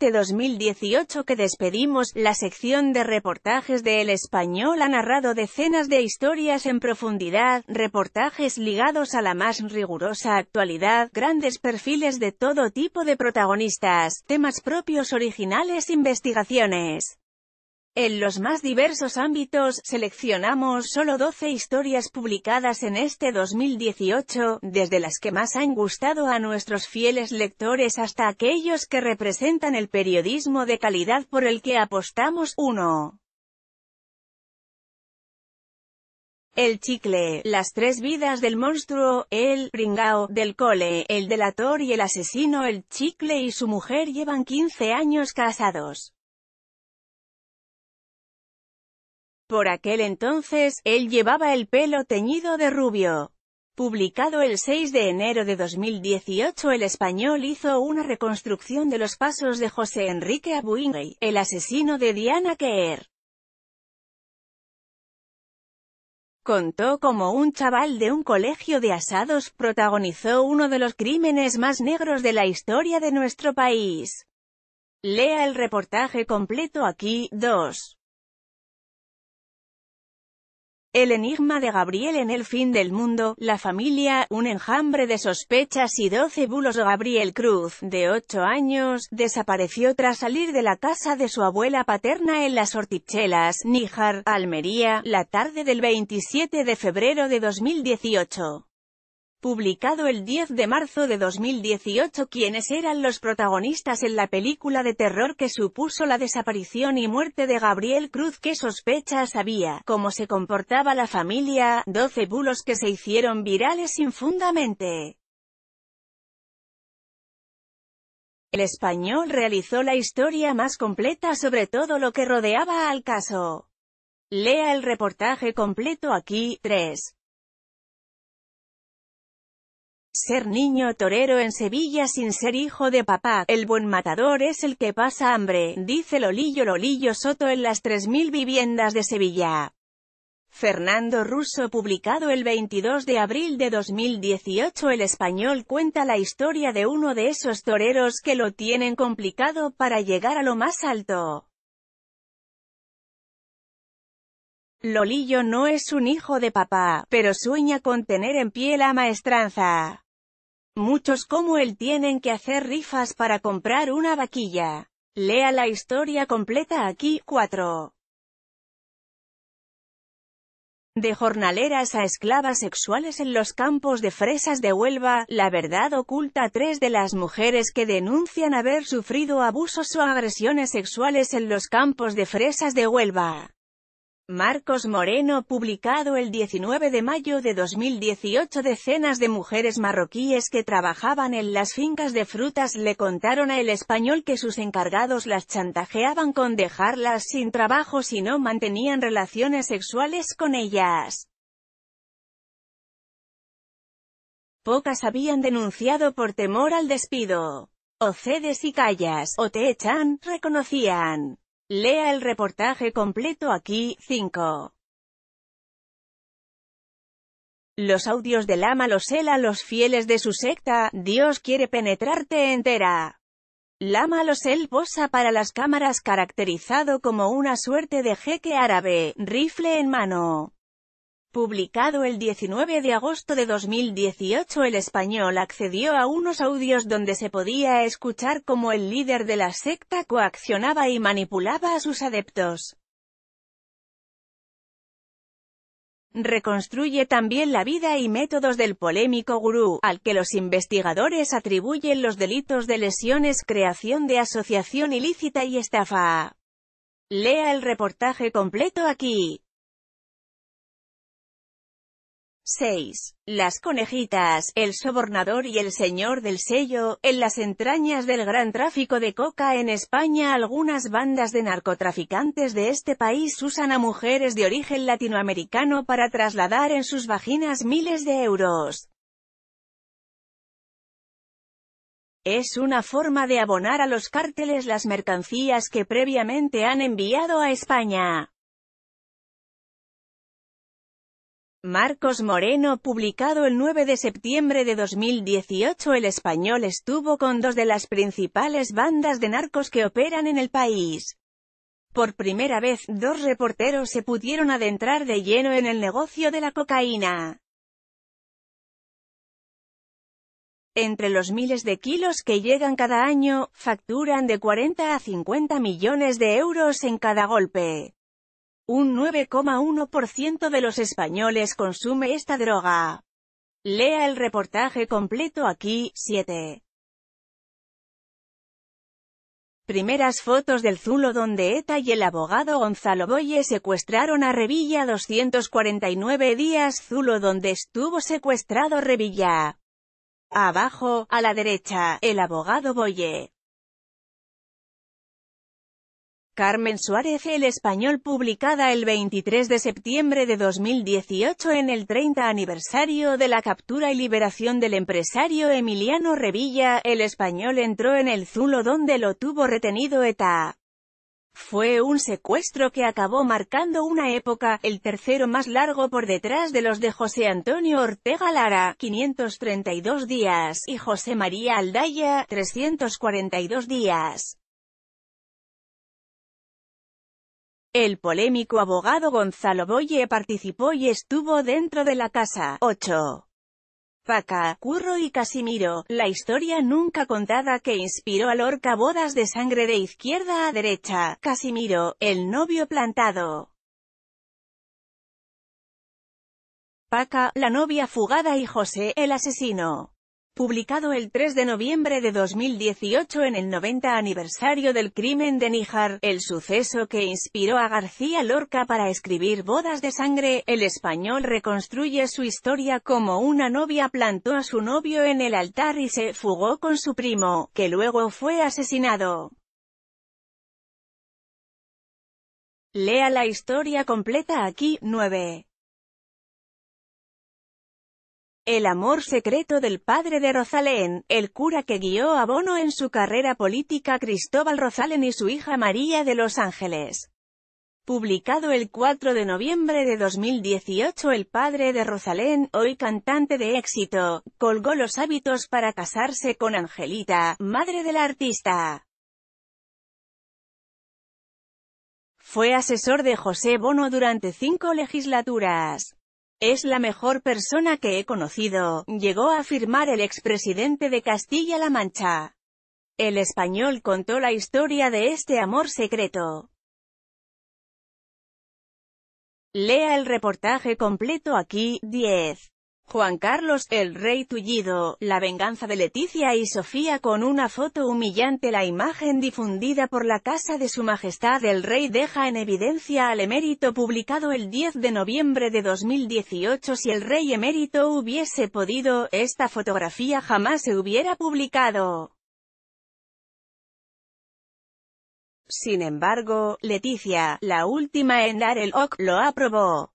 este 2018 que despedimos, la sección de reportajes de El Español ha narrado decenas de historias en profundidad, reportajes ligados a la más rigurosa actualidad, grandes perfiles de todo tipo de protagonistas, temas propios originales investigaciones. En los más diversos ámbitos, seleccionamos solo 12 historias publicadas en este 2018, desde las que más han gustado a nuestros fieles lectores hasta aquellos que representan el periodismo de calidad por el que apostamos uno. El chicle, las tres vidas del monstruo, el pringao del cole, el delator y el asesino. El chicle y su mujer llevan 15 años casados. Por aquel entonces, él llevaba el pelo teñido de rubio. Publicado el 6 de enero de 2018 El Español hizo una reconstrucción de los pasos de José Enrique Abuingay, el asesino de Diana Kerr. Contó como un chaval de un colegio de asados protagonizó uno de los crímenes más negros de la historia de nuestro país. Lea el reportaje completo aquí, 2. El enigma de Gabriel en el fin del mundo, la familia, un enjambre de sospechas y doce bulos Gabriel Cruz, de ocho años, desapareció tras salir de la casa de su abuela paterna en las Hortichelas, Níjar, Almería, la tarde del 27 de febrero de 2018 publicado el 10 de marzo de 2018 quienes eran los protagonistas en la película de terror que supuso la desaparición y muerte de Gabriel Cruz que sospechas había, cómo se comportaba la familia, 12 bulos que se hicieron virales sin El español realizó la historia más completa sobre todo lo que rodeaba al caso. Lea el reportaje completo aquí, 3. Ser niño torero en Sevilla sin ser hijo de papá, el buen matador es el que pasa hambre, dice Lolillo Lolillo Soto en las 3.000 viviendas de Sevilla. Fernando Russo publicado el 22 de abril de 2018 El Español cuenta la historia de uno de esos toreros que lo tienen complicado para llegar a lo más alto. Lolillo no es un hijo de papá, pero sueña con tener en pie la maestranza. Muchos como él tienen que hacer rifas para comprar una vaquilla. Lea la historia completa aquí, 4. De jornaleras a esclavas sexuales en los campos de fresas de Huelva, la verdad oculta a tres de las mujeres que denuncian haber sufrido abusos o agresiones sexuales en los campos de fresas de Huelva. Marcos Moreno publicado el 19 de mayo de 2018 decenas de mujeres marroquíes que trabajaban en las fincas de frutas le contaron a El Español que sus encargados las chantajeaban con dejarlas sin trabajo si no mantenían relaciones sexuales con ellas. Pocas habían denunciado por temor al despido. O cedes y callas, o te echan, reconocían. Lea el reportaje completo aquí, 5. Los audios de Lama los a los fieles de su secta, Dios quiere penetrarte entera. Lama Losel posa para las cámaras caracterizado como una suerte de jeque árabe, rifle en mano. Publicado el 19 de agosto de 2018 el español accedió a unos audios donde se podía escuchar cómo el líder de la secta coaccionaba y manipulaba a sus adeptos. Reconstruye también la vida y métodos del polémico gurú, al que los investigadores atribuyen los delitos de lesiones, creación de asociación ilícita y estafa. Lea el reportaje completo aquí. 6. Las conejitas, el sobornador y el señor del sello, en las entrañas del gran tráfico de coca en España algunas bandas de narcotraficantes de este país usan a mujeres de origen latinoamericano para trasladar en sus vaginas miles de euros. Es una forma de abonar a los cárteles las mercancías que previamente han enviado a España. Marcos Moreno publicado el 9 de septiembre de 2018 El español estuvo con dos de las principales bandas de narcos que operan en el país. Por primera vez, dos reporteros se pudieron adentrar de lleno en el negocio de la cocaína. Entre los miles de kilos que llegan cada año, facturan de 40 a 50 millones de euros en cada golpe. Un 9,1% de los españoles consume esta droga. Lea el reportaje completo aquí, 7. Primeras fotos del Zulo donde ETA y el abogado Gonzalo Boye secuestraron a Revilla 249 días Zulo donde estuvo secuestrado Revilla. Abajo, a la derecha, el abogado Boye. Carmen Suárez El Español publicada el 23 de septiembre de 2018 en el 30 aniversario de la captura y liberación del empresario Emiliano Revilla, El Español entró en el Zulo donde lo tuvo retenido ETA. Fue un secuestro que acabó marcando una época, el tercero más largo por detrás de los de José Antonio Ortega Lara, 532 días, y José María Aldaya, 342 días. El polémico abogado Gonzalo Boye participó y estuvo dentro de la casa. 8. Paca, Curro y Casimiro, la historia nunca contada que inspiró al Lorca bodas de sangre de izquierda a derecha, Casimiro, el novio plantado. Paca, la novia fugada y José, el asesino publicado el 3 de noviembre de 2018 en el 90 aniversario del crimen de Níjar, el suceso que inspiró a García Lorca para escribir Bodas de Sangre, el español reconstruye su historia como una novia plantó a su novio en el altar y se fugó con su primo, que luego fue asesinado. Lea la historia completa aquí, 9. El amor secreto del padre de Rosalén, el cura que guió a Bono en su carrera política Cristóbal Rosalén y su hija María de Los Ángeles. Publicado el 4 de noviembre de 2018 el padre de Rosalén, hoy cantante de éxito, colgó los hábitos para casarse con Angelita, madre de la artista. Fue asesor de José Bono durante cinco legislaturas. Es la mejor persona que he conocido, llegó a afirmar el expresidente de Castilla-La Mancha. El español contó la historia de este amor secreto. Lea el reportaje completo aquí, 10. Juan Carlos, el rey tullido, la venganza de Leticia y Sofía con una foto humillante La imagen difundida por la Casa de Su Majestad el Rey deja en evidencia al emérito publicado el 10 de noviembre de 2018 Si el rey emérito hubiese podido, esta fotografía jamás se hubiera publicado. Sin embargo, Leticia, la última en dar el ok, lo aprobó.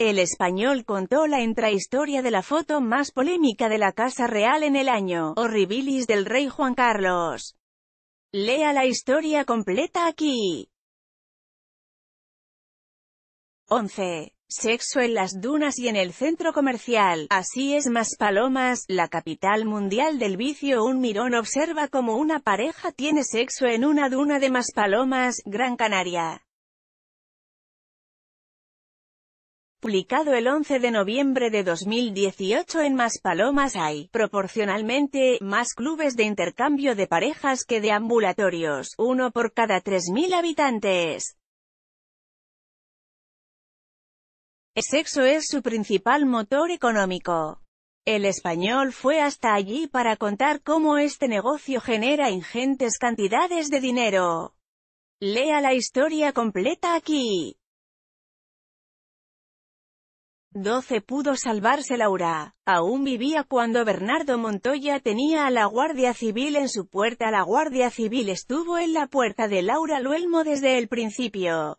El español contó la intrahistoria de la foto más polémica de la Casa Real en el año, horribilis del rey Juan Carlos. Lea la historia completa aquí. 11. Sexo en las dunas y en el centro comercial, así es Maspalomas, palomas, la capital mundial del vicio un mirón observa como una pareja tiene sexo en una duna de Maspalomas, Gran Canaria. publicado el 11 de noviembre de 2018 en Más Palomas hay, proporcionalmente, más clubes de intercambio de parejas que de ambulatorios, uno por cada 3.000 habitantes. El sexo es su principal motor económico. El español fue hasta allí para contar cómo este negocio genera ingentes cantidades de dinero. Lea la historia completa aquí. 12 pudo salvarse Laura. Aún vivía cuando Bernardo Montoya tenía a la Guardia Civil en su puerta. La Guardia Civil estuvo en la puerta de Laura Luelmo desde el principio.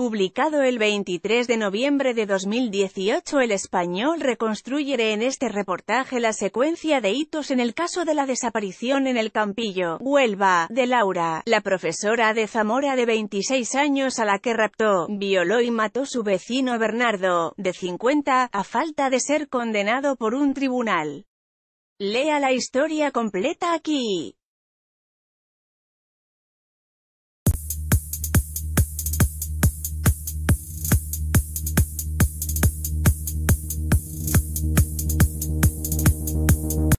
Publicado el 23 de noviembre de 2018 El Español reconstruye en este reportaje la secuencia de hitos en el caso de la desaparición en el Campillo, Huelva, de Laura, la profesora de Zamora de 26 años a la que raptó, violó y mató su vecino Bernardo, de 50, a falta de ser condenado por un tribunal. Lea la historia completa aquí.